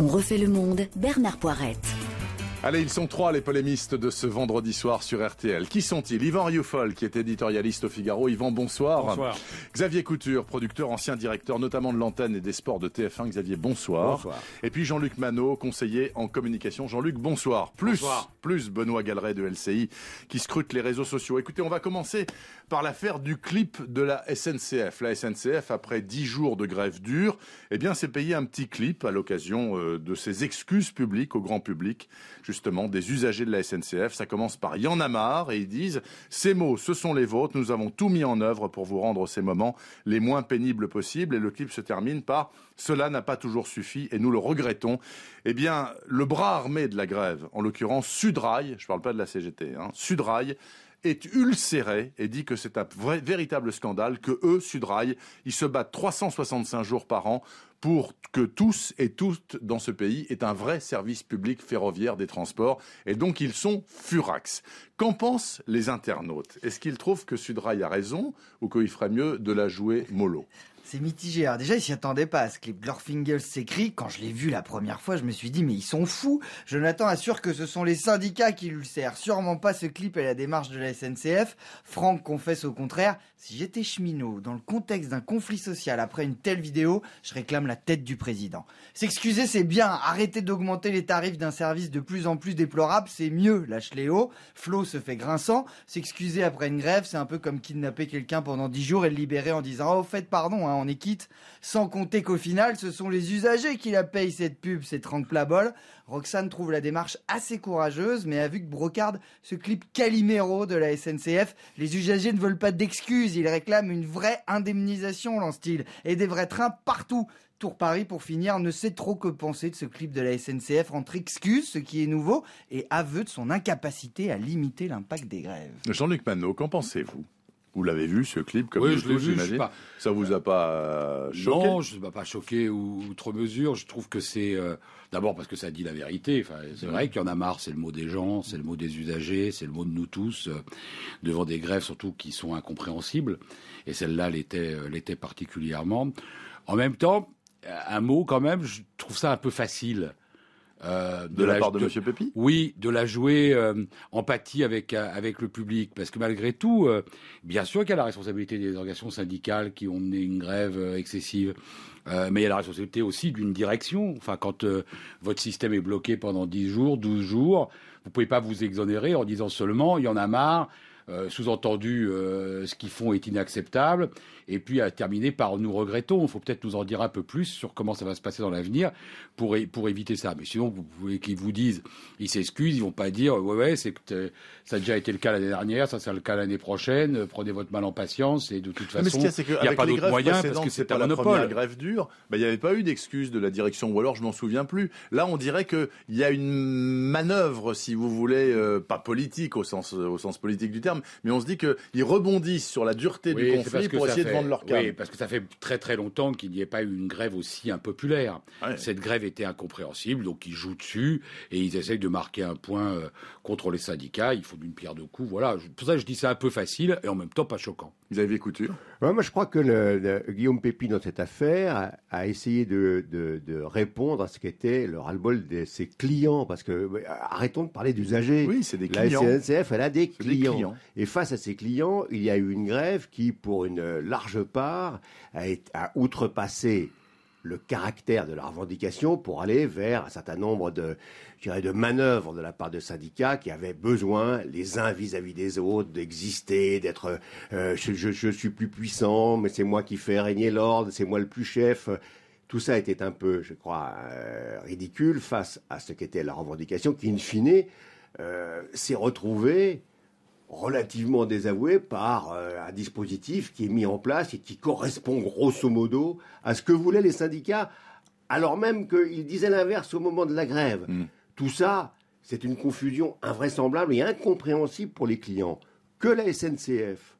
On refait le monde, Bernard Poirette. Allez, ils sont trois les polémistes de ce vendredi soir sur RTL. Qui sont-ils Yvan Rioufol, qui est éditorialiste au Figaro. Yvan, bonsoir. Bonsoir. Xavier Couture, producteur, ancien directeur notamment de l'antenne et des sports de TF1. Xavier, bonsoir. Bonsoir. Et puis Jean-Luc Manot, conseiller en communication. Jean-Luc, bonsoir. Plus, bonsoir. plus Benoît Galeret de LCI, qui scrute les réseaux sociaux. Écoutez, on va commencer par l'affaire du clip de la SNCF. La SNCF, après dix jours de grève dure, eh bien, s'est payé un petit clip à l'occasion euh, de ses excuses publiques au grand public justement des usagers de la SNCF. Ça commence par Y en et ils disent Ces mots, ce sont les vôtres, nous avons tout mis en œuvre pour vous rendre ces moments les moins pénibles possibles. Et le clip se termine par Cela n'a pas toujours suffi et nous le regrettons. Eh bien, le bras armé de la grève, en l'occurrence Sudrail, je ne parle pas de la CGT, hein, Sudrail, est ulcéré et dit que c'est un véritable scandale que eux, Sudrail, ils se battent 365 jours par an pour que tous et toutes dans ce pays aient un vrai service public ferroviaire des transports. Et donc, ils sont furax. Qu'en pensent les internautes Est-ce qu'ils trouvent que Sudrail a raison ou qu'il ferait mieux de la jouer mollo c'est mitigé. Alors déjà, ils s'y attendaient pas ce clip. Glorfingles s'écrit. Quand je l'ai vu la première fois, je me suis dit, mais ils sont fous. Jonathan assure que ce sont les syndicats qui lui serrent. Sûrement pas ce clip et la démarche de la SNCF. Franck confesse au contraire. Si j'étais cheminot, dans le contexte d'un conflit social après une telle vidéo, je réclame la tête du président. S'excuser, c'est bien. Arrêter d'augmenter les tarifs d'un service de plus en plus déplorable, c'est mieux. Lâche Léo. Flo se fait grinçant. S'excuser après une grève, c'est un peu comme kidnapper quelqu'un pendant dix jours et le libérer en disant, oh, faites pardon, hein, on Sans compter qu'au final, ce sont les usagers qui la payent cette pub, ces 30 plaboles. Roxane trouve la démarche assez courageuse, mais a vu que Brocard ce clip Calimero de la SNCF, les usagers ne veulent pas d'excuses, ils réclament une vraie indemnisation, lance-t-il, et des vrais trains partout. Tour Paris, pour finir, ne sait trop que penser de ce clip de la SNCF entre excuses, ce qui est nouveau, et aveu de son incapacité à limiter l'impact des grèves. Jean-Luc Manot, qu'en pensez-vous vous l'avez vu ce clip comme oui, je l'ai vu, je pas... Ça vous a pas euh, choqué Non, je m'a pas choqué ou, outre mesure. Je trouve que c'est euh, d'abord parce que ça dit la vérité. Enfin, c'est vrai qu'il y en a marre. C'est le mot des gens, c'est le mot des usagers, c'est le mot de nous tous euh, devant des grèves surtout qui sont incompréhensibles. Et celle-là l'était, l'était particulièrement. En même temps, un mot quand même. Je trouve ça un peu facile. Euh, de, la, part de, Monsieur Pépi. Oui, de la jouer euh, empathie avec euh, avec le public, parce que malgré tout, bien sûr qu'il y a la responsabilité des organisations syndicales qui ont mené une grève excessive. mais il y a la responsabilité aussi d'une direction. Enfin, quand votre système est bloqué pendant 10 jours, 12 jours, vous pouvez pas vous exonérer en disant seulement il y en a marre, euh, sous-entendu, euh, ce qu'ils font est inacceptable. Et puis à terminer par nous regrettons. Il faut peut-être nous en dire un peu plus sur comment ça va se passer dans l'avenir pour, pour éviter ça. Mais sinon, vous voulez qu'ils vous disent, ils s'excusent, ils vont pas dire ouais ouais, c'est euh, ça a déjà été le cas l'année dernière, ça sera le cas l'année prochaine. Prenez votre mal en patience et de toute façon, il n'y a, pas d'autre moyen parce que c'est un monopole. La grève dure, bah, il n'y avait pas eu d'excuse de la direction ou alors je m'en souviens plus. Là, on dirait qu'il y a une manœuvre, si vous voulez, pas politique au sens au sens politique du terme mais on se dit qu'ils rebondissent sur la dureté du conflit pour essayer de vendre leur calme. Oui, parce que ça fait très très longtemps qu'il n'y ait pas eu une grève aussi impopulaire. Cette grève était incompréhensible, donc ils jouent dessus et ils essayent de marquer un point euh, contre les syndicats. Ils font d'une pierre deux coups. Voilà. Pour ça, je dis ça un peu facile et en même temps pas choquant. Xavier Couture. moi, je crois que le, Guillaume Pépi, dans cette affaire, a, essayé de, répondre à ce qu'était le ras-le-bol de ses clients. Parce que, arrêtons de parler d'usagers. Oui, c'est des clients. La SNCF, elle a des clients. des clients. Et face à ces clients, il y a eu une grève qui, pour une large part, a, outrepassé le caractère de la revendication pour aller vers un certain nombre de, de manœuvres de la part de syndicats qui avaient besoin, les uns vis-à-vis des autres, d'exister, d'être euh, je, suis plus puissant, mais c'est moi qui fais régner l'ordre, c'est moi le plus chef. Tout ça était un peu, je crois, euh, ridicule face à ce qu'était la revendication qui, in fine, euh, s'est retrouvée relativement désavoué par euh, un dispositif qui est mis en place et qui correspond grosso modo à ce que voulaient les syndicats, alors même qu'ils disaient l'inverse au moment de la grève. Mm. Tout ça, c'est une confusion invraisemblable et incompréhensible pour les clients. Que la SNCF,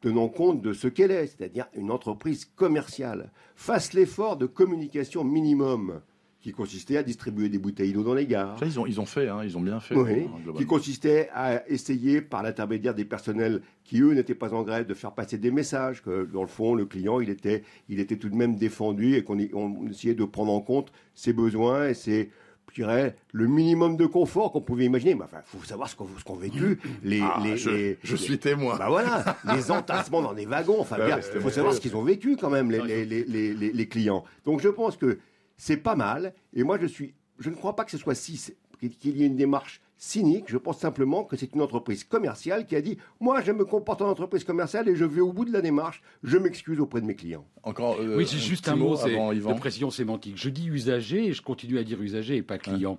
tenant compte de ce qu'elle est, c'est-à-dire une entreprise commerciale, fasse l'effort de communication minimum qui consistait à distribuer des bouteilles d'eau dans les gares. ils ont, ils ont fait, hein, ils ont bien fait. Oui, hein, qui consistait à essayer, par l'intermédiaire des personnels qui, eux, n'étaient pas en grève, de faire passer des messages, que, dans le fond, le client, il était, il était tout de même défendu et qu'on essayait de prendre en compte ses besoins et ses je dirais, le minimum de confort qu'on pouvait imaginer. Mais enfin, faut savoir ce qu'ont qu vécu ah, les, les, je, les, je, suis témoin. Bah voilà, les entassements dans les wagons. Enfin, il faut savoir ce qu'ils ont vécu quand même les, ah, les clients. Donc, je pense que c'est pas mal. Et moi, je ne crois pas que ce soit si, qu'il y ait une démarche cynique. Je pense simplement que c'est une entreprise commerciale qui a dit Moi, je me comporte en entreprise commerciale et je vais au bout de la démarche. Je m'excuse auprès de mes clients. Encore. Euh, oui, c'est juste un mot, c'est de précision sémantique. Je dis usager et je continue à dire usager et pas hein. client.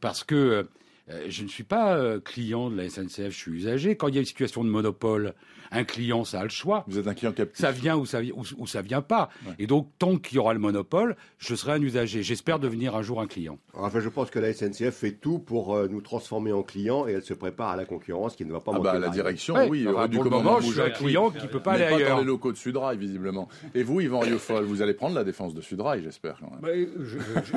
parce que. Euh, euh, je ne suis pas client de la SNCF, je suis usager. Quand il y a une situation de monopole, un client, ça a le choix. Vous êtes un client captif. Ça vient ou ça, ou, ça vient pas. Et donc, tant qu'il y aura le monopole, je serai un usager. J'espère devenir un jour un client. Enfin, je pense que la SNCF fait tout pour euh, nous transformer en clients et elle se prépare à la concurrence qui ne va pas ah bah, la direction, oui. Euh, du pour le je suis un client qui ne peut pas aller pas Dans les locaux de Sudrail, visiblement. Et vous, Yvan Riofol vous allez prendre la défense de Sudrail, j'espère. Euh,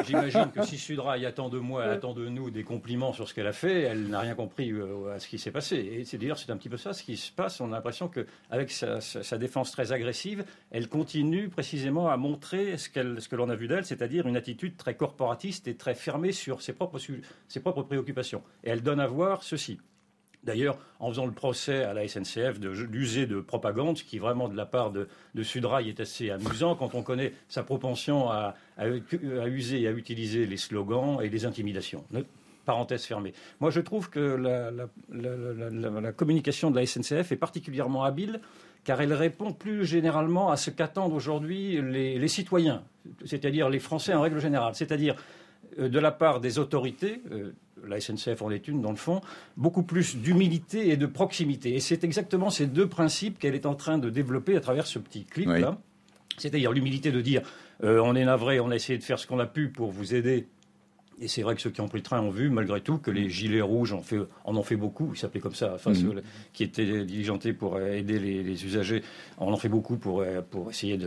j'imagine que si Sudrail attend de moi, elle attend de nous des compliments sur ce qu'elle a fait, elle n'a rien compris à ce qui s'est passé. Et c'est d'ailleurs, c'est un petit peu ça ce qui se passe. On a l'impression que qu'avec sa, défense très agressive, elle continue précisément à montrer ce, ce que l'on a vu d'elle, c'est-à-dire une attitude très corporatiste et très fermée sur ses propres, ses propres préoccupations. Et elle donne à voir ceci. D'ailleurs, en faisant le procès à la SNCF d'user de, de, propagande, ce qui vraiment de la part de, de Sudrail est assez amusant quand on connaît sa propension à user et à utiliser les slogans et les intimidations. Parenthèse fermée. Moi, je trouve que la, communication de la SNCF est particulièrement habile car elle répond plus généralement à ce qu'attendent aujourd'hui les, citoyens, c'est-à-dire les Français en règle générale, c'est-à-dire euh, de la part des autorités, euh, la SNCF en est une dans le fond, beaucoup plus d'humilité et de proximité. Et c'est exactement ces deux principes qu'elle est en train de développer à travers ce petit clip-là. C'est-à-dire l'humilité de dire euh, on est navré, on a essayé de faire ce qu'on a pu pour vous aider, et c'est vrai que ceux qui ont pris le train ont vu, malgré tout, que les mm. gilets rouges en, fait, en ont fait beaucoup. Ils s'appelaient comme ça, mm. qui étaient diligentés pour euh, aider les, usagers. On en fait beaucoup pour, euh, pour essayer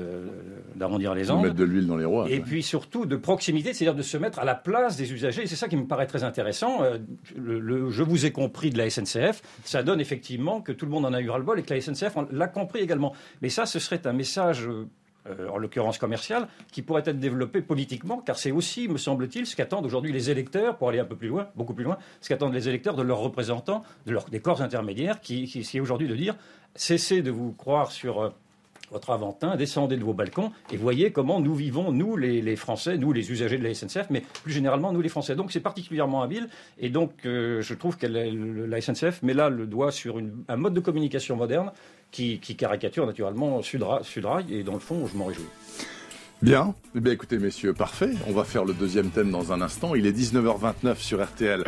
d'arrondir les angles. De mettre de l'huile dans les rois. Et puis surtout de proximité, c'est-à-dire de se mettre à la place des usagers. C'est ça qui me paraît très intéressant. Euh, le, je vous ai compris de la SNCF, ça donne effectivement que tout le monde en a eu ras-le-bol et que la SNCF l'a compris également. Mais ça, ce serait un message euh, en l'occurrence commerciale, qui pourrait être développée politiquement, car c'est aussi, me semble-t-il, ce qu'attendent aujourd'hui les électeurs, pour aller un peu plus loin, beaucoup plus loin, ce qu'attendent les électeurs de leurs représentants, de leurs des corps intermédiaires, qui, qui, aujourd'hui de dire cessez de vous croire sur. votre euh, votre Aventin, descendez de vos balcons et voyez comment nous vivons, nous les, Français, nous les usagers de la SNCF, mais plus généralement nous les Français. Donc c'est particulièrement habile et donc euh, je trouve que la SNCF met là le doigt sur un mode de communication moderne qui, caricature naturellement Sudra, Sudra, et dans le fond, je m'en réjouis. Bien. Eh bien, écoutez, messieurs, parfait. On va faire le deuxième thème dans un instant. Il est 19h29 sur RTL.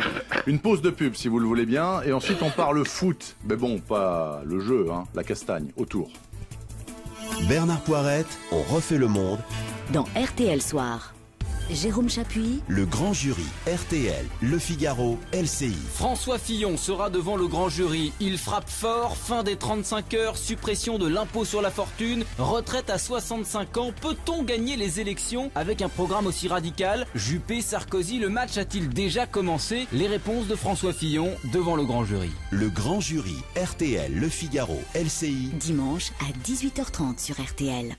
Une pause de pub, si vous le voulez bien. Et ensuite, on parle foot. Mais bon, pas le jeu, hein, la castagne, autour. Bernard Poirette, on refait le monde. Dans RTL Soir. Jérôme Chapuis, le grand jury, RTL, Le Figaro, LCI. François Fillon sera devant le grand jury. Il frappe fort, fin des 35 heures, suppression de l'impôt sur la fortune, retraite à 65 ans. Peut-on gagner les élections avec un programme aussi radical Juppé, Sarkozy, le match a-t-il déjà commencé Les réponses de François Fillon devant le grand jury. Le grand jury, RTL, Le Figaro, LCI. Dimanche à 18h30 sur RTL.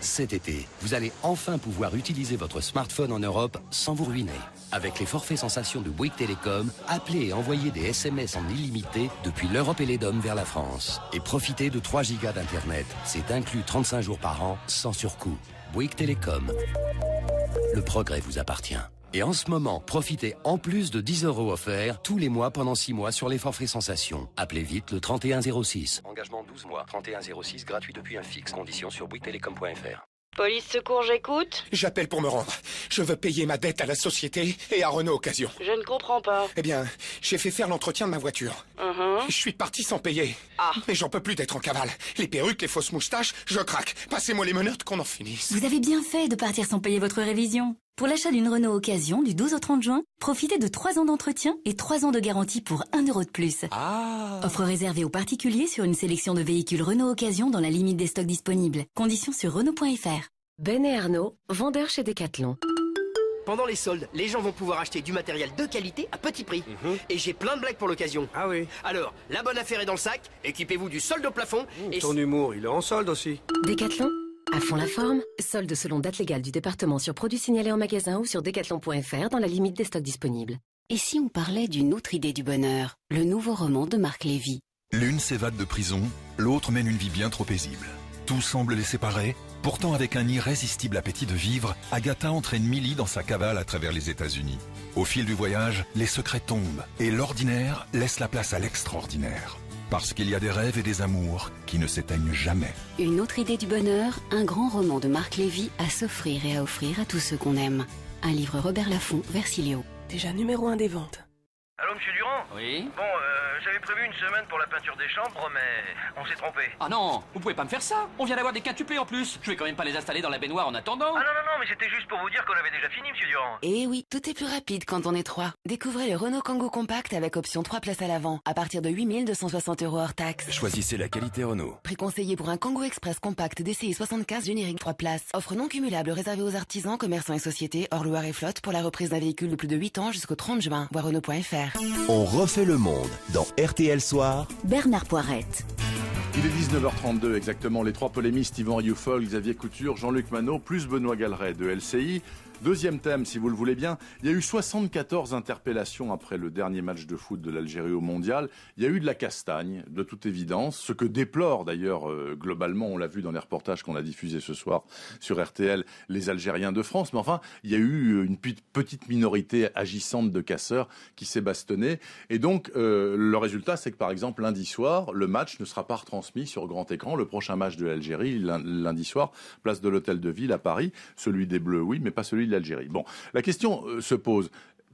Cet été, vous allez enfin pouvoir utiliser votre smartphone en Europe sans vous ruiner. Avec les forfaits sensations de Bouygues Telecom, appelez et envoyez des SMS en illimité depuis l'Europe et les DOM vers la France. Et profitez de 3 gigas d'Internet. C'est inclus 35 jours par an, sans surcoût. Bouygues Telecom. Le progrès vous appartient. Et en ce moment, profitez en plus de 10 euros offerts tous les mois pendant 6 mois sur les forfaits sensations. Appelez vite le 3106. Engagement 12 mois, 3106, gratuit depuis un fixe. Condition sur bouytelecom.fr. Police secours, j'écoute. J'appelle pour me rendre. Je veux payer ma dette à la société et à Renault Occasion. Je ne comprends pas. Eh bien, j'ai fait faire l'entretien de ma voiture. Uh-huh. Je suis parti sans payer. Ah. Mais j'en peux plus d'être en cavale. Les perruques, les fausses moustaches, je craque. Passez-moi les menottes qu'on en finisse. Vous avez bien fait de partir sans payer votre révision. Pour l'achat d'une Renault Occasion du 12 au 30 juin, profitez de 3 ans d'entretien et 3 ans de garantie pour 1 euro de plus. Ah. Offre réservée aux particuliers sur une sélection de véhicules Renault Occasion dans la limite des stocks disponibles. Conditions sur Renault.fr. Ben et Arnaud, vendeurs chez Decathlon. Pendant les soldes, les gens vont pouvoir acheter du matériel de qualité à petit prix. Mhm. Et j'ai plein de blagues pour l'occasion. Ah oui Alors, la bonne affaire est dans le sac, équipez-vous du solde au plafond. Mmh, et ton humour, il est en solde aussi. Decathlon. À fond la forme, solde selon date légale du département sur produits signalés en magasin ou sur decathlon.fr dans la limite des stocks disponibles. Et si on parlait d'une autre idée du bonheur, le nouveau roman de Marc Lévy L'une s'évade de prison, l'autre mène une vie bien trop paisible. Tout semble les séparer, pourtant avec un irrésistible appétit de vivre, Agatha entraîne Millie dans sa cavale à travers les États-Unis. Au fil du voyage, les secrets tombent et l'ordinaire laisse la place à l'extraordinaire. Parce qu'il y a des rêves et des amours qui ne s'éteignent jamais. Une autre idée du bonheur, un grand roman de Marc Lévy à s'offrir et à offrir à tous ceux qu'on aime. Un livre Robert Laffont, Versilio. Déjà numéro un des ventes. Allô, monsieur Durand Oui Bon, euh, j'avais prévu une semaine pour la peinture des chambres, mais on s'est trompé. Ah non, vous pouvez pas me faire ça On vient d'avoir des quintuplés en plus Je vais quand même pas les installer dans la baignoire en attendant Ah non, non, non, mais c'était juste pour vous dire qu'on avait déjà fini, monsieur Durand Eh oui, tout est plus rapide quand on est trois. Découvrez le Renault Kangoo Compact avec option 3 places à l'avant, à partir de 8260 euros hors taxe. Choisissez la qualité Renault. Prix conseillé pour un Kangoo Express Compact DCI 75 générique 3 places. Offre non cumulable réservée aux artisans, commerçants et sociétés, hors Loire et flotte, pour la reprise d'un véhicule de plus de 8 ans jusqu'au 30 juin. Voir Renault.fr. On refait le monde dans RTL Soir. Bernard Poirette. Il est 19h32 exactement. Les trois polémistes, Yvan Rioufol, Xavier Couture, Jean-Luc Manot, plus Benoît Galeret de LCI, Deuxième thème, si vous le voulez bien, il y a eu 74 interpellations après le dernier match de foot de l'Algérie au Mondial. Il y a eu de la castagne, de toute évidence, ce que déplore d'ailleurs euh, globalement, on l'a vu dans les reportages qu'on a diffusés ce soir sur RTL, les Algériens de France. Mais enfin, il y a eu une petite minorité agissante de casseurs qui s'est bastonnée. Et donc, euh, le résultat, c'est que par exemple, lundi soir, le match ne sera pas retransmis sur grand écran. Le prochain match de l'Algérie, lundi soir, place de l'Hôtel de Ville à Paris. Celui des Bleus, oui, mais pas celui de l'Algérie. Bon, la question euh, se pose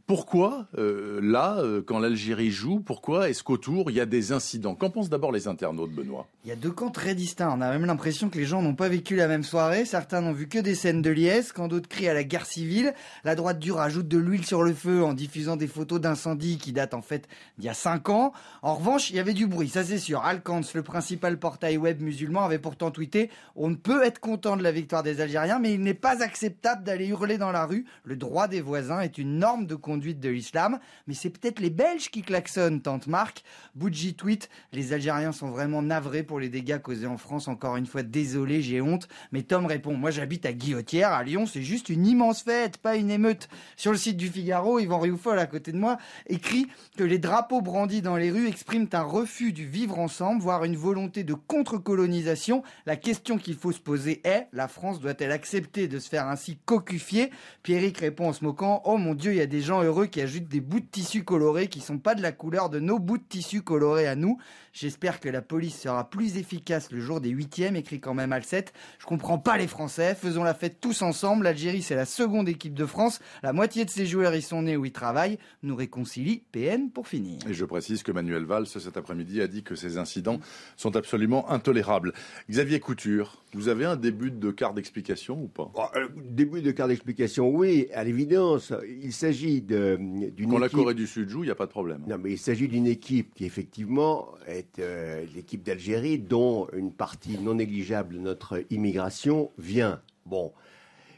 pourquoi euh, là, euh, quand l'Algérie joue, pourquoi est-ce qu'autour il y a des incidents Qu'en pensent d'abord les internautes, Benoît Il y a deux camps très distincts. On a même l'impression que les gens n'ont pas vécu la même soirée. Certains n'ont vu que des scènes de liesse, quand d'autres crient à la guerre civile. La droite dure ajoute de l'huile sur le feu en diffusant des photos d'incendies qui datent en fait d'il y a cinq ans. En revanche, il y avait du bruit, ça c'est sûr. al le principal portail web musulman, avait pourtant tweeté "On ne peut être content de la victoire des Algériens, mais il n'est pas acceptable d'aller hurler dans la rue. Le droit des voisins est une norme de de l'islam. Mais c'est peut-être les Belges qui klaxonnent, tante Marc. Boudji tweet, les Algériens sont vraiment navrés pour les dégâts causés en France. Encore une fois, désolé, j'ai honte. Mais Tom répond, moi j'habite à Guillotière, à Lyon, c'est juste une immense fête, pas une émeute. Sur le site du Figaro, Yvan Rioufol à côté de moi écrit que les drapeaux brandis dans les rues expriment un refus du vivre ensemble, voire une volonté de contre-colonisation. La question qu'il faut se poser est, la France doit-elle accepter de se faire ainsi cocufier Pierrick répond en se moquant, oh mon dieu, il y a des gens heureux qui ajoute des bouts de tissu colorés qui sont pas de la couleur de nos bouts de tissu colorés à nous. J'espère que la police sera plus efficace le jour des huitièmes, écrit quand même 7 Je comprends pas les Français. Faisons la fête tous ensemble. L'Algérie, c'est la seconde équipe de France. La moitié de ses joueurs ils sont nés où ils travaillent. Nous réconcilie PN pour finir. Et je précise que Manuel Valls, cet après-midi, a dit que ces incidents sont absolument intolérables. Xavier Couture, vous avez un début de carte d'explication ou pas oh, euh, Début de carte d'explication, oui, à l'évidence. Il s'agit d'une Quand la Corée du Sud joue, il n'y a pas de problème. Non, mais il s'agit d'une équipe qui, effectivement, est euh, l'équipe d'Algérie, dont une partie non négligeable de notre immigration vient. Bon,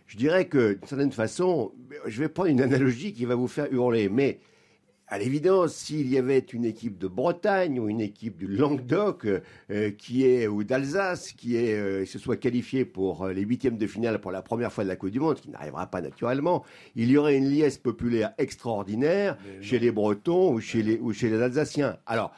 je dirais que, d'une certaine façon, je vais prendre une analogie qui va vous faire hurler, mais à l'évidence, s'il y avait une équipe de Bretagne ou une équipe du Languedoc euh, euh, qui est ou d'Alsace qui euh, se soit qualifiée pour les huitièmes de finale pour la première fois de la Coupe du Monde, qui n'arrivera pas naturellement, il y aurait une liesse populaire extraordinaire chez les Bretons ou chez les ou chez les Alsaciens. Alors.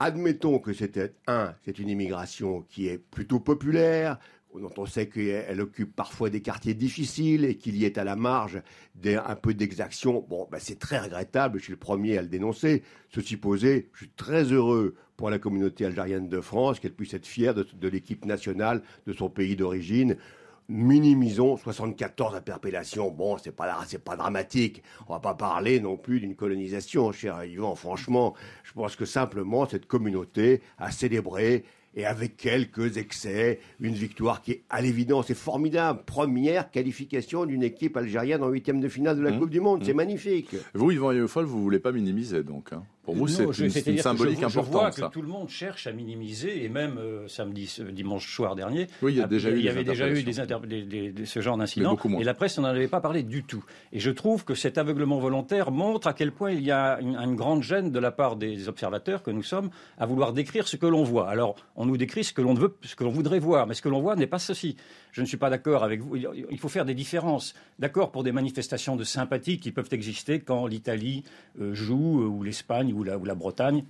Admettons que c'était un, c'est une immigration qui est plutôt populaire, dont on sait qu'elle occupe parfois des quartiers difficiles et qu'il y est à la marge d'un un peu d'exaction, bon, ben, c'est très regrettable, je suis le premier à le dénoncer. Ceci posé, je suis très heureux pour la communauté algérienne de France qu'elle puisse être fière de, l'équipe nationale de son pays d'origine minimisons 74 interpellations. Bon, c'est pas c'est pas dramatique. On va pas parler non plus d'une colonisation, cher Yvan. Franchement, je pense que simplement cette communauté a célébré et avec quelques excès, une victoire qui est à l'évidence est formidable. Première qualification d'une équipe algérienne en huitième de finale de la mmh. Coupe du Monde, mmh. c'est magnifique. Vous, Yvan Yeufol, vous ne voulez pas minimiser donc hein pour vous, c'est une, une, symbolique je, importante. Je vois que tout le monde cherche à minimiser, et même euh, samedi, dimanche soir dernier, il y, avait déjà eu des des, ce genre d'incident, et la presse n'en avait pas parlé du tout. Et je trouve que cet aveuglement volontaire montre à quel point il y a une, une grande gêne de la part des observateurs que nous sommes à vouloir décrire ce que l'on voit. Alors, on nous décrit ce que l'on veut, ce que l'on voudrait voir, mais ce que l'on voit n'est pas ceci. Je ne suis pas d'accord avec vous. Il faut faire des différences. D'accord pour des manifestations de sympathie qui peuvent exister quand l'Italie euh, joue euh, ou l'Espagne ou la, Bretagne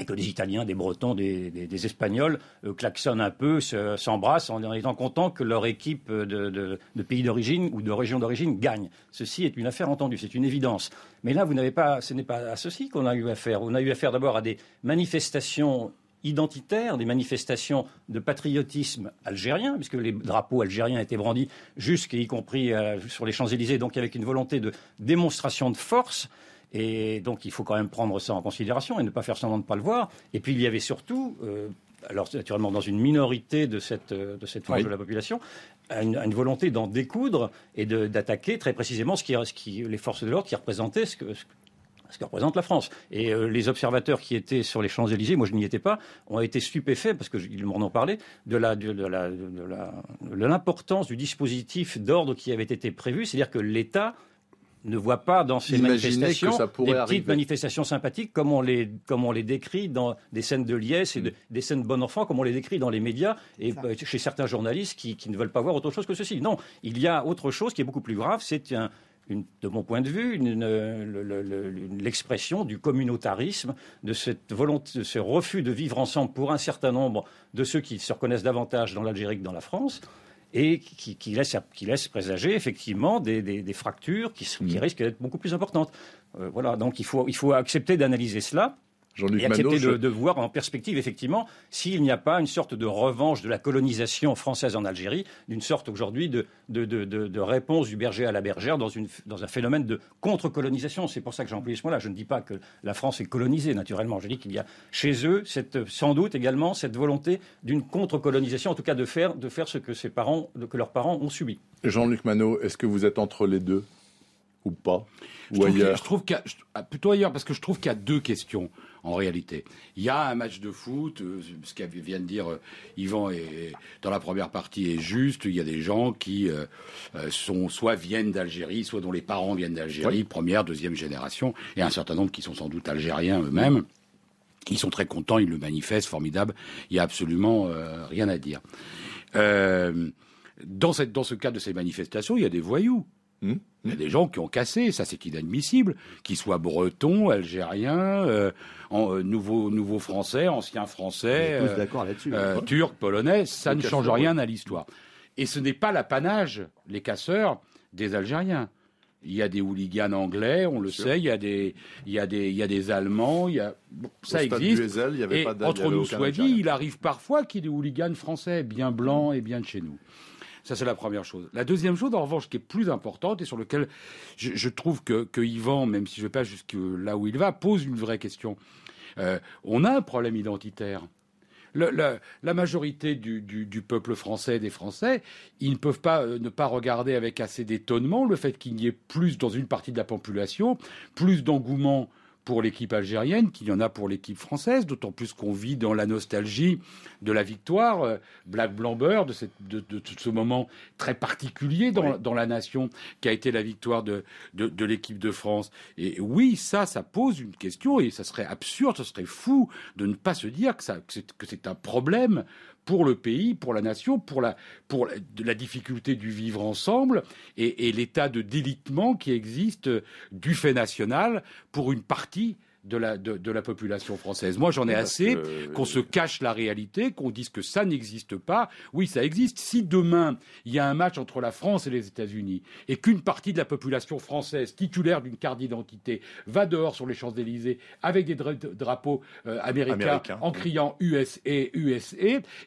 et que des Italiens, des Bretons, des, Espagnols euh, klaxonnent un peu, s'embrassent en, étant contents que leur équipe de, pays d'origine ou de région d'origine gagne. Ceci est une affaire entendue, c'est une évidence. Mais là, vous n'avez pas, ce n'est pas à ceci qu'on a eu affaire. On a eu affaire d'abord à des manifestations identitaires, des manifestations de patriotisme algérien, puisque les drapeaux algériens étaient brandis y compris euh, sur les Champs-Élysées, donc avec une volonté de démonstration de force. Et donc, il faut quand même prendre ça en considération et ne pas faire semblant de ne pas le voir. Et puis, il y avait surtout, euh, alors naturellement dans une minorité de cette, euh, de frange de la population, une, volonté d'en découdre et d'attaquer très précisément ce qui, ce les forces de l'ordre qui représentaient ce que, ce représente la France. Et euh, les observateurs qui étaient sur les Champs-Élysées, moi je n'y étais pas, ont été stupéfaits, parce qu'ils m'en ont parlé, de l'importance de, du dispositif d'ordre qui avait été prévu, c'est-à-dire que l'État ne voit pas dans ces manifestations des petites manifestations sympathiques comme on, les, décrit dans des scènes de liesse et mm. des scènes de bon enfant comme on les décrit dans les médias et euh, chez certains journalistes qui, ne veulent pas voir autre chose que ceci. Non, il y a autre chose qui est beaucoup plus grave, c'est de mon point de vue, l'expression du communautarisme, de de ce refus de vivre ensemble pour un certain nombre de ceux qui se reconnaissent davantage dans l'Algérie que dans la France, et qui, laisse, présager effectivement des, fractures qui, mm. risquent d'être beaucoup plus importantes. Euh, voilà, donc faut, il faut accepter d'analyser cela. Jean-Luc Et de, voir en perspective, effectivement, s'il n'y a pas une sorte de revanche de la colonisation française en Algérie, d'une sorte aujourd'hui de, réponse du berger à la bergère dans, un phénomène de contre-colonisation. C'est pour ça que j'ai employé ce mot-là. Je ne dis pas que la France est colonisée, naturellement. Je dis qu'il y a chez eux, sans doute également, cette volonté d'une contre-colonisation, en tout cas de faire, de faire ce que, ses parents, que leurs parents ont subi. Jean-Luc Manot, est-ce que vous êtes entre les deux ou pas Ou je ailleurs ah, plutôt ailleurs, parce que je trouve qu'il y a deux questions en réalité. Il y a un match de foot, euh, ce qu'a vient de dire euh, Yvan dans la première partie est juste. Il y a des gens qui euh, sont soit viennent d'Algérie, soit dont les parents viennent d'Algérie, première, deuxième génération, et un certain nombre qui sont sans doute algériens eux-mêmes. Ils sont très contents, ils le manifestent, formidable. Il n'y a absolument rien à dire. dans, cette, dans ce cadre de ces manifestations, il y a des voyous. Hmm il y a hmm des gens qui ont cassé, ça c'est inadmissible, qu'ils soient bretons, algériens, euh, en, euh, nouveaux, français, anciens français, euh, hein. turcs, polonais, ça ne change rien à l'histoire. Et ce n'est pas l'apanage, les casseurs, des Algériens. Il y a des hooligans anglais, on le sait, il y, a des, il, y a il y a des Allemands, il y a... ça existe. il et entre nous soit dit, il arrive parfois qu'il y ait des hooligans français, bien blancs et bien de chez nous. Ça, c'est la première chose. La deuxième chose, en revanche, qui est plus importante et sur laquelle je, trouve que, Yvan, même si je ne vais pas jusque là où il va, pose une vraie question. Euh, on a un problème identitaire. la majorité du, peuple français, des Français, ils ne peuvent pas euh, ne pas regarder avec assez d'étonnement le fait qu'il y ait plus dans une partie de la population, plus d'engouement pour l'équipe algérienne qu'il y en a pour l'équipe française, d'autant plus qu'on vit dans la nostalgie de la victoire, euh, Black Blamber, de, cette, de, de, ce moment très particulier dans, dans la nation qui a été la victoire de, de, l'équipe de France. Et oui, ça, ça pose une question et ça serait absurde, ce serait fou de ne pas se dire que, ça, que c'est un problème pour le pays, pour la nation, pour la, pour difficulté du vivre ensemble et, et l'état de délitement qui existe du fait national pour une partie de la, de, de la population française. Moi, j'en ai assez qu'on se euh, cache la réalité, qu'on dise que ça n'existe pas. Oui, ça existe. Si demain, il y a un match entre la France et les États-Unis et qu'une partie de la population française, titulaire d'une carte d'identité, va dehors sur les Champs-Élysées avec des drapeaux euh, américains en criant USA, USA,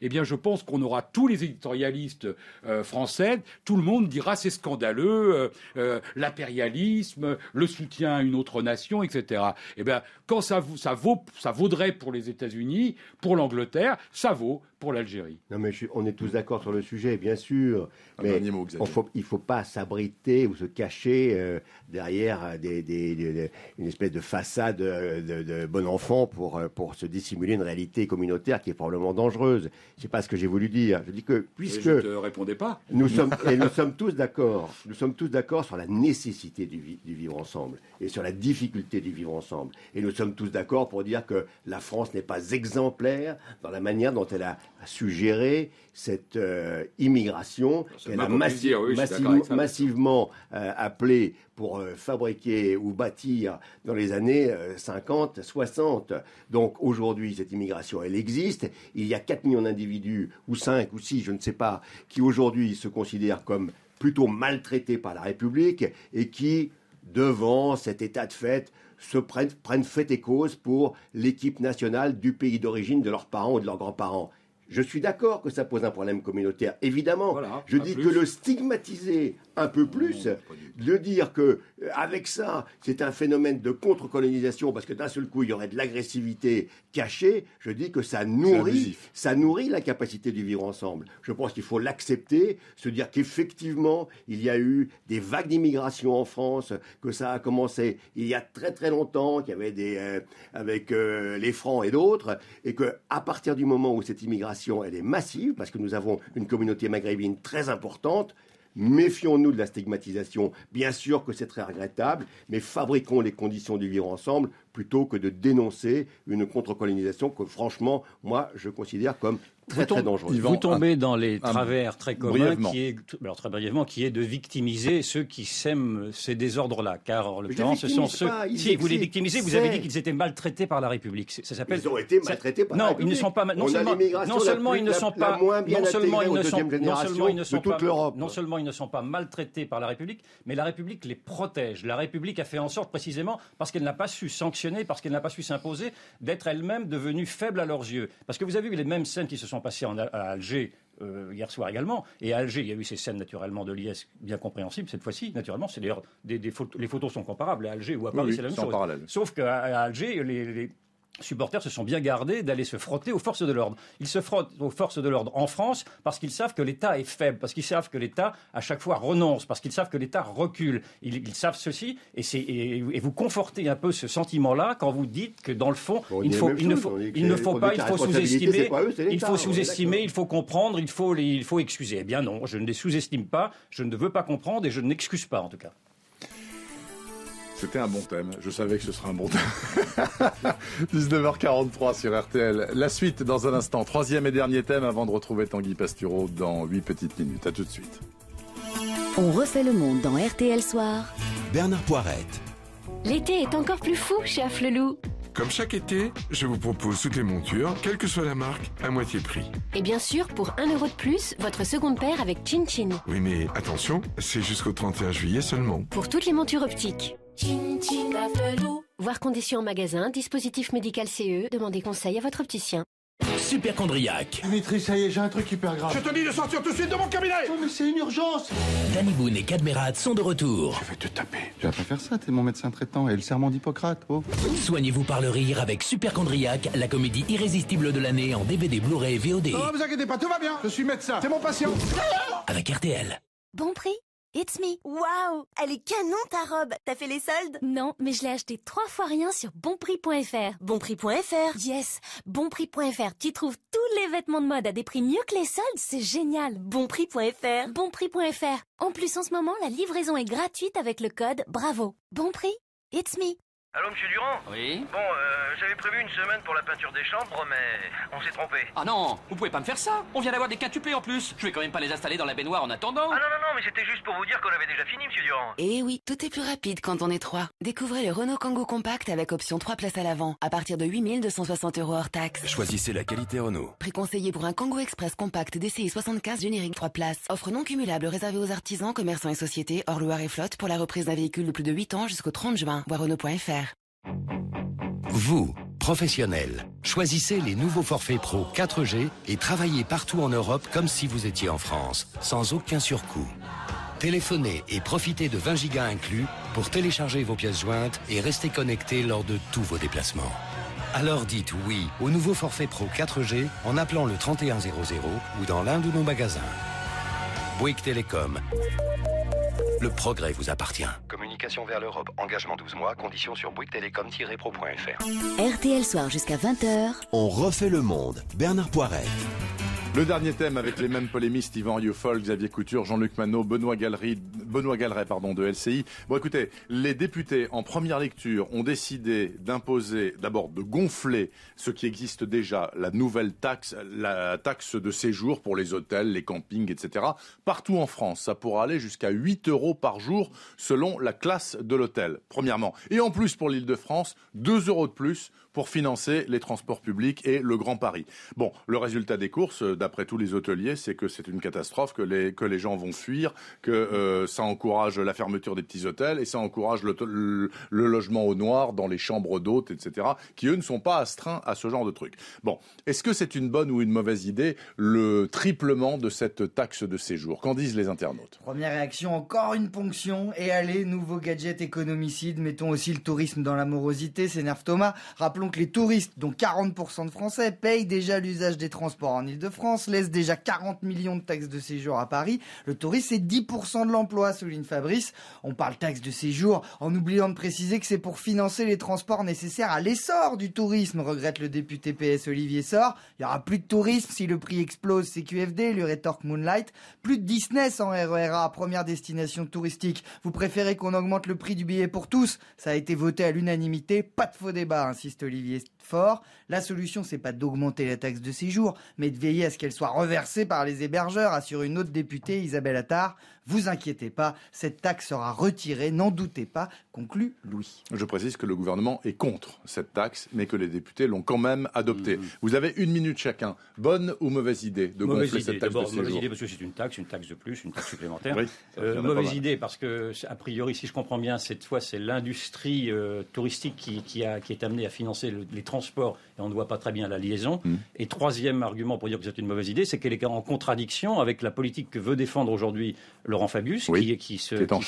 eh bien, je pense qu'on aura tous les éditorialistes euh, français, tout le monde dira c'est scandaleux, euh, l'impérialisme, le soutien à une autre nation, etc. Eh bien, quand ça, vaut, ça vaudrait pour les États-Unis, pour l'Angleterre, ça vaut pour l'Algérie. Non, mais on est tous d'accord sur le sujet, bien sûr. Un mais mot, il ne faut pas s'abriter ou se cacher euh, derrière euh, une espèce de façade euh, de, bon enfant pour, pour se dissimuler une réalité communautaire qui est probablement dangereuse. Ce n'est pas ce que j'ai voulu dire. Je dis que, puisque. Mais ne te répondais pas. Nous sommes, et nous sommes tous d'accord. Nous sommes tous d'accord sur la nécessité du vivre ensemble et sur la difficulté du vivre ensemble. Et nous sommes tous d'accord pour dire que la France n'est pas exemplaire dans la manière dont elle a a suggéré cette euh, immigration qu'elle a massivement euh, appelée pour euh, fabriquer ou bâtir dans les années 50, 60. Donc aujourd'hui, cette immigration, elle existe. Il y a 4 millions d'individus, ou 5 ou 6, je ne sais pas, qui aujourd'hui se considèrent comme plutôt maltraités par la République et qui, devant cet état de fait, se prennent, prennent fait et cause pour l'équipe nationale du pays d'origine de leurs parents ou de leurs grands-parents. Je suis d'accord que ça pose un problème communautaire, évidemment. je dis que le stigmatiser un peu plus, de dire que euh, avec ça, c'est un phénomène de contre-colonisation parce que d'un seul coup, il y aurait de l'agressivité cachée, je dis que ça nourrit, ça nourrit la capacité du vivre ensemble. Je pense qu'il faut l'accepter, se dire qu'effectivement, il y a eu des vagues d'immigration en France, que ça a commencé il y a très très longtemps, qu'il y avait des euh, avec euh, les francs et d'autres et que à partir du moment où cette immigration elle est massive, parce que nous avons une communauté maghrébine très importante. Méfions-nous de la stigmatisation. Bien sûr que c'est très regrettable, mais fabriquons les conditions du vivre ensemble plutôt que de dénoncer une contre-colonisation que, franchement, moi, je considère comme très, très dangereuse. Vous tombez dans les travers très communs, qui est, brièvement, qui est de victimiser ceux qui sèment ces désordres-là, car en l'occurrence, ce sont ceux... si vous les victimisez, vous avez dit qu'ils étaient maltraités par la République. Ça s'appelle... Ils ont été maltraités par la République. Ils ne sont pas, non, seulement, ils ne sont pas... seulement non seulement ils ne sont pas... Non seulement ils ne sont pas maltraités par la République, mais la République les protège. La République a fait en sorte, précisément, parce qu'elle n'a pas su sanctionner parce qu'elle n'a pas su s'imposer, d'être elle-même devenue faible à leurs yeux. Parce que vous avez vu les mêmes scènes qui se sont passées à Alger euh, hier soir également. Et à Alger, il y a eu ces scènes naturellement de l'IS bien compréhensibles cette fois-ci. Naturellement, c'est les photos sont comparables à Alger ou à Paris, c'est la même chose. Sauf qu'à Alger, les supporters se sont bien gardés d'aller se frotter aux forces de l'ordre. Ils se frottent aux forces de l'ordre en France parce qu'ils savent que l'État est faible, parce qu'ils savent que l'État, à chaque fois, renonce, parce qu'ils savent que l'État recule. Ils, savent ceci et, vous confortez un peu ce sentiment-là quand vous dites que, dans le fond, il, ne faut, pas, il faut sous-estimer, il faut sous-estimer, il faut comprendre, il faut excuser. Eh bien non, je ne les sous-estime pas, je ne veux pas comprendre et je n'excuse pas, en tout cas. C'était un bon thème. Je savais que ce serait un bon thème. 19h43 sur RTL. La suite dans un instant. Troisième et dernier thème avant de retrouver Tanguy Pastureau dans 8 petites minutes. A tout de suite. On refait le monde dans RTL Soir. Bernard Poirette. L'été est encore plus fou chez Afflelou. Comme chaque été, je vous propose toutes les montures, quelle que soit la marque, à moitié prix. Et bien sûr, pour 1 euro de plus, votre seconde paire avec Chin Chin. Oui, mais attention, c'est jusqu'au 31 juillet seulement. Pour toutes les montures optiques. Voir conditions en magasin, dispositif médical CE, demandez conseil à votre opticien. Superchondriac Dimitri, ah, ça y est, j'ai un truc hyper grave. Je te dis de sortir tout de suite de mon cabinet Non, oh, mais c'est une urgence Danny Boone et Cadmerat sont de retour. Je vais te taper. Tu vas pas faire ça, t'es mon médecin traitant et le serment d'Hippocrate, oh Soignez-vous par le rire avec Superchondriac la comédie irrésistible de l'année en DVD Blu-ray et VOD. Non, oh, vous inquiétez pas, tout va bien Je suis médecin, c'est mon patient Avec RTL. Bon prix, It's me. Waouh, elle est canon ta robe. T'as fait les soldes Non, mais je l'ai acheté trois fois rien sur bonprix.fr. Bonprix.fr Yes, bonprix.fr. Tu trouves tous les vêtements de mode à des prix mieux que les soldes, c'est génial. Bonprix.fr. Bonprix.fr. En plus, en ce moment, la livraison est gratuite avec le code BRAVO. Bonprix. it's me. Allô, monsieur Durand Oui Bon, euh, j'avais prévu une semaine pour la peinture des chambres, mais on s'est trompé. Ah non, vous pouvez pas me faire ça On vient d'avoir des quintuplés en plus Je vais quand même pas les installer dans la baignoire en attendant ah mais c'était juste pour vous dire qu'on avait déjà fini, M. Durand. Eh oui, tout est plus rapide quand on est trois. Découvrez le Renault Kangoo Compact avec option 3 places à l'avant, à partir de 8260 euros hors taxes. Choisissez la qualité Renault. Prix conseillé pour un Kangoo Express Compact DCI 75 générique 3 places. Offre non cumulable réservée aux artisans, commerçants et sociétés, hors Loire et flotte, pour la reprise d'un véhicule de plus de 8 ans jusqu'au 30 juin. Voir Renault.fr. Vous professionnels. Choisissez les nouveaux forfaits pro 4G et travaillez partout en Europe comme si vous étiez en France, sans aucun surcoût. Téléphonez et profitez de 20 gigas inclus pour télécharger vos pièces jointes et rester connecté lors de tous vos déplacements. Alors dites oui au nouveau forfait pro 4G en appelant le 3100 ou dans l'un de nos magasins. Bouygues Télécom. Le progrès vous appartient. Communication vers l'Europe, engagement 12 mois, conditions sur bouyguestelecom-pro.fr. RTL Soir jusqu'à 20h. On refait le monde. Bernard Poiret. Le dernier thème avec les mêmes polémistes, Yvan Rioufol, Xavier Couture, Jean-Luc Manot, Benoît, Galerie, Benoît Galeret pardon, de LCI. Bon écoutez, les députés en première lecture ont décidé d'imposer, d'abord de gonfler ce qui existe déjà, la nouvelle taxe, la taxe de séjour pour les hôtels, les campings, etc. Partout en France, ça pourra aller jusqu'à 8 euros par jour selon la classe de l'hôtel, premièrement. Et en plus pour l'Île de France, 2 euros de plus pour financer les transports publics et le Grand Paris. Bon, le résultat des courses, euh, d'après tous les hôteliers, c'est que c'est une catastrophe, que les, que les gens vont fuir, que euh, ça encourage la fermeture des petits hôtels et ça encourage le, le, logement au noir dans les chambres d'hôtes, etc., qui eux ne sont pas astreints à ce genre de truc. Bon, est-ce que c'est une bonne ou une mauvaise idée le triplement de cette taxe de séjour Qu'en disent les internautes Première réaction, encore une ponction et allez, nouveau gadget économicide, mettons aussi le tourisme dans la morosité, s'énerve Thomas. Donc les touristes, dont 40% de Français, payent déjà l'usage des transports en Ile-de-France, laissent déjà 40 millions de taxes de séjour à Paris. Le tourisme, c'est 10% de l'emploi, souligne Fabrice. On parle taxes de séjour en oubliant de préciser que c'est pour financer les transports nécessaires à l'essor du tourisme, regrette le député PS Olivier Sor. Il n'y aura plus de tourisme si le prix explose, c'est QFD, lui rétorque Moonlight. Plus de Disney en RERA, première destination touristique. Vous préférez qu'on augmente le prix du billet pour tous Ça a été voté à l'unanimité, pas de faux débat, insiste Olivier fort. La solution, c'est pas d'augmenter la taxe de séjour, mais de veiller à ce qu'elle soit reversée par les hébergeurs, assure une autre députée, Isabelle Attard. Vous inquiétez pas, cette taxe sera retirée, n'en doutez pas, conclut Louis. Je précise que le gouvernement est contre cette taxe, mais que les députés l'ont quand même adoptée. Mmh. Vous avez une minute chacun. Bonne ou mauvaise idée de gonfler cette taxe de séjour Mauvaise idée parce que c'est une taxe, une taxe de plus, une taxe supplémentaire. Euh, mauvaise idée parce que, a priori, si je comprends bien, cette fois, c'est l'industrie euh, touristique qui, a, qui, est amenée à financer le, les transport et on ne voit pas très bien la liaison. Mm. Et troisième argument pour dire que c'est une mauvaise idée, c'est qu'elle est en contradiction avec la politique que veut défendre aujourd'hui Laurent Fabius, qui, est en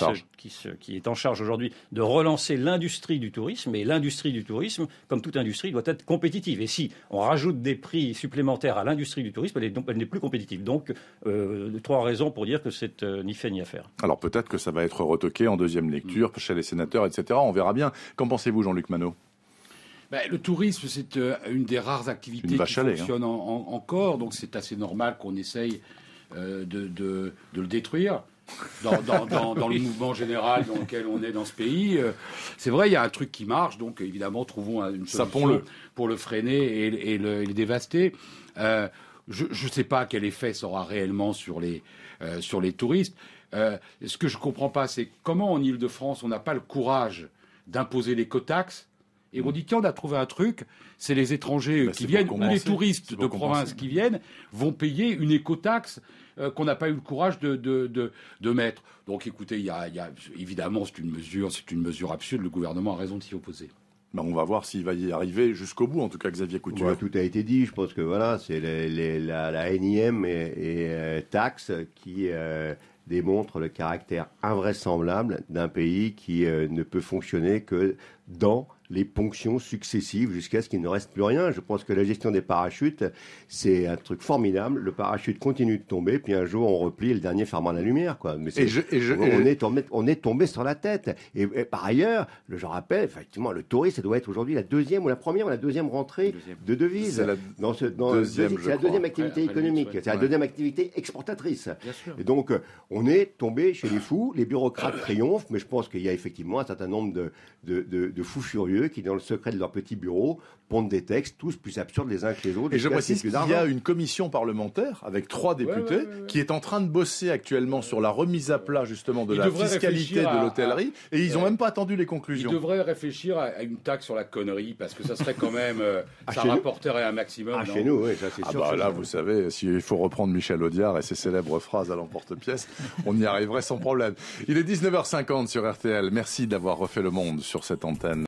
charge. aujourd'hui de relancer l'industrie du tourisme. Et l'industrie du tourisme, comme toute industrie, doit être compétitive. Et si on rajoute des prix supplémentaires à l'industrie du tourisme, elle, n'est plus compétitive. Donc, euh, trois raisons pour dire que c'est euh, ni fait ni à faire. Alors peut-être que ça va être retoqué en deuxième lecture mm. chez les sénateurs, etc. On verra bien. Qu'en pensez-vous, Jean-Luc Manot bah, le tourisme, c'est euh, une des rares activités qui hein. fonctionne encore, donc c'est assez normal qu'on essaye euh, de, le détruire. Dans, le mouvement général dans lequel on est dans ce pays. Euh, c'est vrai, il y a un truc qui marche, donc évidemment, trouvons une solution pour le freiner et, le, dévaster. je ne sais pas quel effet ça aura réellement sur les, sur les touristes. ce que je ne comprends pas, c'est comment en Ile-de-France, on n'a pas le courage d'imposer les cotaxes et on dit, tiens, on a trouvé un truc, c'est les étrangers euh, bah, qui viennent, ou les touristes de province qui viennent, vont payer une écotaxe taxe euh, qu'on n'a pas eu le courage de, de, de, mettre. Donc écoutez, il y, a, évidemment, c'est une mesure, c'est une mesure absurde, le gouvernement a raison de s'y opposer. Bah, on va voir s'il va y arriver jusqu'au bout, en tout cas, Xavier Couture. Bah, tout a été dit. Je pense que voilà, c'est la, la énième et, euh, taxe qui démontrent démontre le caractère invraisemblable d'un pays qui ne peut fonctionner que dans les ponctions successives jusqu'à ce qu'il ne reste plus rien. Je pense que la gestion des parachutes, c'est un truc formidable. Le parachute continue de tomber, puis un jour on replie le dernier fermant la lumière. Quoi. Mais on, est tombé, on est tombé sur la tête. Et, par ailleurs, je rappelle, effectivement, le tourisme, ça doit être aujourd'hui la deuxième ou la première ou la deuxième rentrée de devises. C'est la, dans ce, deuxième, activité économique, c'est la deuxième activité exportatrice. Et donc, on est tombé chez les fous, les bureaucrates triomphent, mais je pense qu'il y a effectivement un certain nombre de fous furieux qui, dans le secret de leur petit bureau, pondent des textes tous plus absurdes les uns que les autres. Et je précise qu'il y a une commission parlementaire avec trois députés qui est en train de bosser actuellement sur la remise à plat justement de la fiscalité de l'hôtellerie et ils n'ont même pas attendu les conclusions. Ils devraient réfléchir à, une taxe sur la connerie parce que ça serait quand même euh, ah, ça rapporterait un maximum. Ah, chez nous, ça c'est ah Bah, là, vous savez, s'il faut reprendre Michel Audiard et ses célèbres phrases à l'emporte-pièce, on y arriverait sans problème. Il est 19h50 sur RTL. Merci d'avoir refait le monde sur cette antenne.